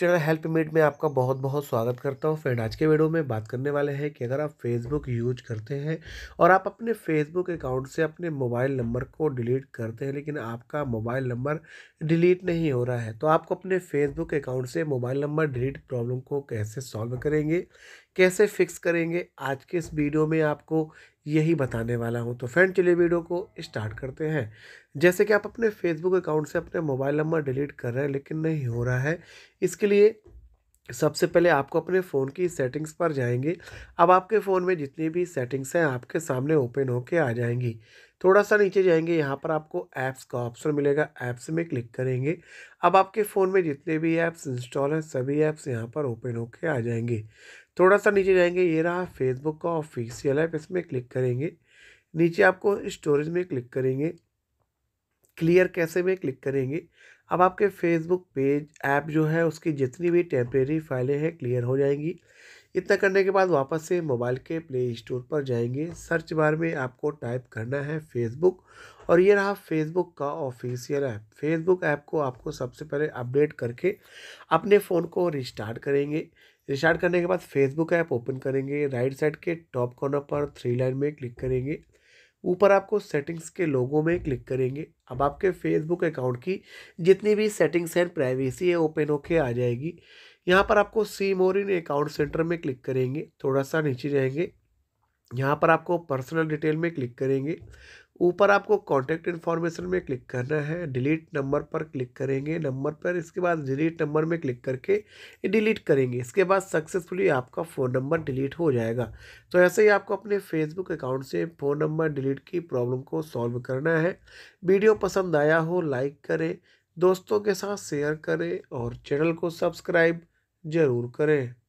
channel help made में आपका बहुत बहुत स्वागत करता हूँ फ्रेंड आज के वीडियो में बात करने वाले हैं कि अगर आप फेसबुक यूज करते हैं और आप अपने फेसबुक अकाउंट से अपने मोबाइल नंबर को डिलीट करते हैं लेकिन आपका मोबाइल नंबर डिलीट नहीं हो रहा है तो आपको अपने फेसबुक अकाउंट से मोबाइल नंबर डिलीट प्रॉब्लम को कैसे सॉल्व करेंगे कैसे फिक्स करेंगे आज के इस वीडियो में आपको यही बताने वाला हूँ तो फ्रेंड चलिए वीडियो को स्टार्ट करते हैं जैसे कि आप अपने फेसबुक अकाउंट से अपने मोबाइल नंबर डिलीट कर रहे हैं लेकिन नहीं हो रहा है इसके लिए सबसे पहले आपको अपने फ़ोन की सेटिंग्स पर जाएंगे अब आपके फ़ोन में जितनी भी सेटिंग्स हैं आपके सामने ओपन होके आ जाएंगी थोड़ा सा नीचे जाएंगे यहाँ पर आपको ऐप्स का ऑप्शन मिलेगा ऐप्स में क्लिक करेंगे अब आपके फ़ोन में जितने भी ऐप्स इंस्टॉल हैं सभी ऐप्स यहाँ पर ओपन होके आ जाएंगे थोड़ा सा नीचे जाएंगे ये रहा फेसबुक का ऑफिशियल ऐप इसमें क्लिक करेंगे नीचे आपको स्टोरेज में क्लिक करेंगे क्लियर कैसे में क्लिक करेंगे अब आपके फेसबुक पेज ऐप जो है उसकी जितनी भी टेम्प्रेरी फाइलें हैं क्लियर हो जाएंगी इतना करने के बाद वापस से मोबाइल के प्ले स्टोर पर जाएंगे सर्च बार में आपको टाइप करना है फेसबुक और ये रहा फेसबुक का ऑफिशियल ऐप फेसबुक ऐप को आपको सबसे पहले अपडेट करके अपने फ़ोन को रिस्टार्ट करेंगे रिस्टार्ट करने के बाद फेसबुक ऐप ओपन करेंगे राइट साइड के टॉप कॉर्नर पर थ्री लाइन में क्लिक करेंगे ऊपर आपको सेटिंग्स के लोगों में क्लिक करेंगे अब आपके फेसबुक अकाउंट की जितनी भी सेटिंग्स हैं प्राइवेसी है ओपन ओके आ जाएगी यहाँ पर आपको see more in account center में क्लिक करेंगे थोड़ा सा नीचे जाएंगे यहाँ पर आपको पर्सनल डिटेल में क्लिक करेंगे ऊपर आपको कॉन्टैक्ट इन्फॉर्मेशन में क्लिक करना है डिलीट नंबर पर क्लिक करेंगे नंबर पर इसके बाद डिलीट नंबर में क्लिक करके डिलीट करेंगे इसके बाद सक्सेसफुली आपका फ़ोन नंबर डिलीट हो जाएगा तो ऐसे ही आपको अपने फेसबुक अकाउंट से फ़ोन नंबर डिलीट की प्रॉब्लम को सॉल्व करना है वीडियो पसंद आया हो लाइक करें दोस्तों के साथ शेयर करें और चैनल को सब्सक्राइब ज़रूर करें